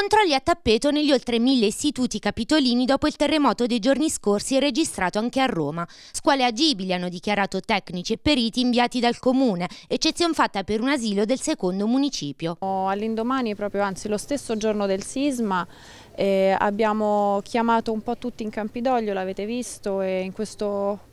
Controlli a tappeto negli oltre mille istituti capitolini dopo il terremoto dei giorni scorsi registrato anche a Roma. Scuole agibili hanno dichiarato tecnici e periti inviati dal comune, eccezione fatta per un asilo del secondo municipio. All'indomani, proprio anzi lo stesso giorno del sisma, eh, abbiamo chiamato un po' tutti in Campidoglio, l'avete visto, e in questo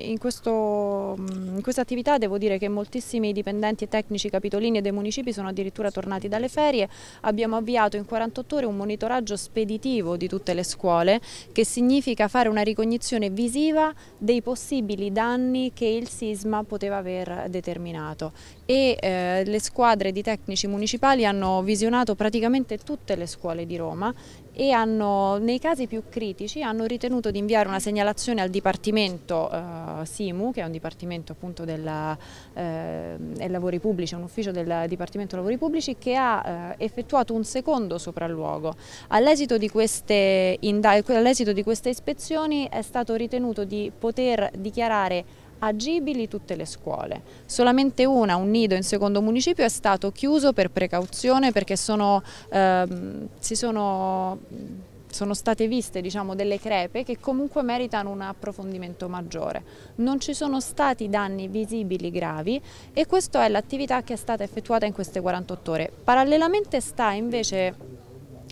in, questo, mm, in, questa attività devo dire che moltissimi dipendenti e tecnici capitolini e dei municipi sono addirittura tornati dalle ferie. Abbiamo avviato in 48 ore un monitoraggio speditivo di tutte le scuole che significa fare una ricognizione visiva dei possibili danni che il sisma poteva aver determinato e eh, le squadre di tecnici municipali hanno visionato praticamente tutte le scuole di Roma e hanno, nei casi più critici hanno ritenuto di inviare una segnalazione al Dipartimento eh, SIMU, che è un dipartimento appunto della, eh, lavori pubblici, un ufficio del Dipartimento Lavori Pubblici che ha eh, effettuato un secondo sopralluogo. All'esito di, all di queste ispezioni è stato ritenuto di poter dichiarare agibili tutte le scuole. Solamente una, un nido in secondo municipio, è stato chiuso per precauzione perché sono, ehm, si sono sono state viste diciamo, delle crepe che comunque meritano un approfondimento maggiore. Non ci sono stati danni visibili gravi e questa è l'attività che è stata effettuata in queste 48 ore. Parallelamente sta invece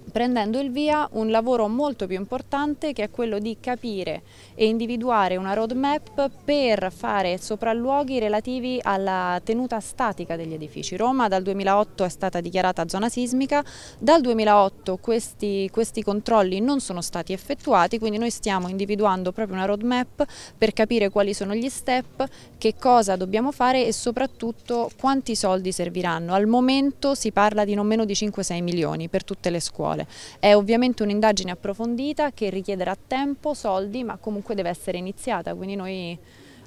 prendendo il via un lavoro molto più importante che è quello di capire e individuare una roadmap per fare sopralluoghi relativi alla tenuta statica degli edifici. Roma dal 2008 è stata dichiarata zona sismica, dal 2008 questi, questi controlli non sono stati effettuati, quindi noi stiamo individuando proprio una roadmap per capire quali sono gli step, che cosa dobbiamo fare e soprattutto quanti soldi serviranno. Al momento si parla di non meno di 5-6 milioni per tutte le scuole scuole. È ovviamente un'indagine approfondita che richiederà tempo, soldi, ma comunque deve essere iniziata, quindi noi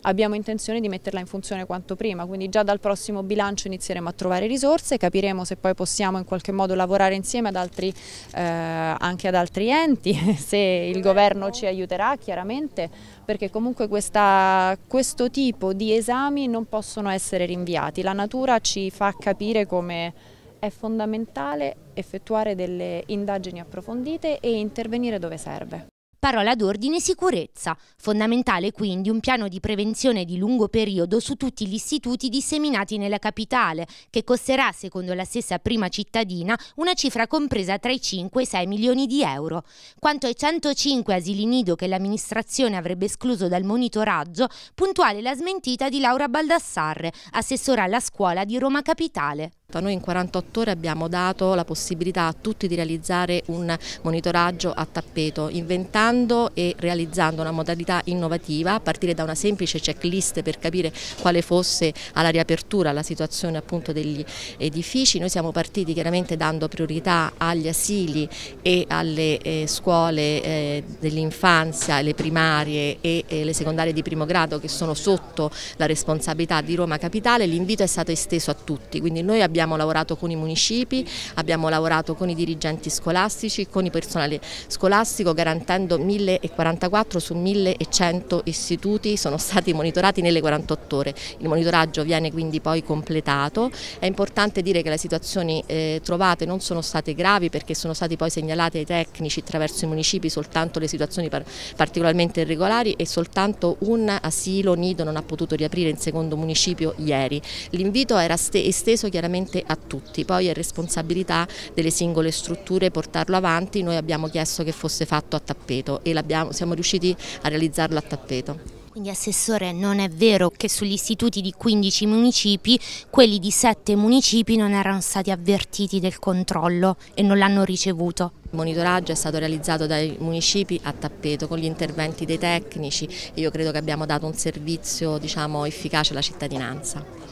abbiamo intenzione di metterla in funzione quanto prima, quindi già dal prossimo bilancio inizieremo a trovare risorse, capiremo se poi possiamo in qualche modo lavorare insieme ad altri, eh, anche ad altri enti, se il governo ci aiuterà chiaramente, perché comunque questa, questo tipo di esami non possono essere rinviati, la natura ci fa capire come è fondamentale effettuare delle indagini approfondite e intervenire dove serve. Parola d'ordine sicurezza. Fondamentale quindi un piano di prevenzione di lungo periodo su tutti gli istituti disseminati nella capitale, che costerà, secondo la stessa prima cittadina, una cifra compresa tra i 5 e i 6 milioni di euro. Quanto ai 105 asili nido che l'amministrazione avrebbe escluso dal monitoraggio, puntuale la smentita di Laura Baldassarre, assessora alla scuola di Roma Capitale. Noi in 48 ore abbiamo dato la possibilità a tutti di realizzare un monitoraggio a tappeto, inventando e realizzando una modalità innovativa a partire da una semplice checklist per capire quale fosse alla riapertura la situazione appunto degli edifici. Noi siamo partiti chiaramente dando priorità agli asili e alle eh, scuole eh, dell'infanzia, le primarie e eh, le secondarie di primo grado che sono sotto la responsabilità di Roma Capitale. L'invito è stato esteso a tutti, quindi noi abbiamo abbiamo lavorato con i municipi, abbiamo lavorato con i dirigenti scolastici, con il personale scolastico garantendo 1044 su 1100 istituti sono stati monitorati nelle 48 ore. Il monitoraggio viene quindi poi completato. È importante dire che le situazioni eh, trovate non sono state gravi perché sono stati poi segnalati ai tecnici attraverso i municipi soltanto le situazioni par particolarmente irregolari e soltanto un asilo nido non ha potuto riaprire in secondo municipio ieri. L'invito era esteso chiaramente veramente a tutti. Poi è responsabilità delle singole strutture portarlo avanti, noi abbiamo chiesto che fosse fatto a tappeto e siamo riusciti a realizzarlo a tappeto. Quindi Assessore non è vero che sugli istituti di 15 municipi quelli di 7 municipi non erano stati avvertiti del controllo e non l'hanno ricevuto. Il monitoraggio è stato realizzato dai municipi a tappeto con gli interventi dei tecnici e io credo che abbiamo dato un servizio diciamo, efficace alla cittadinanza.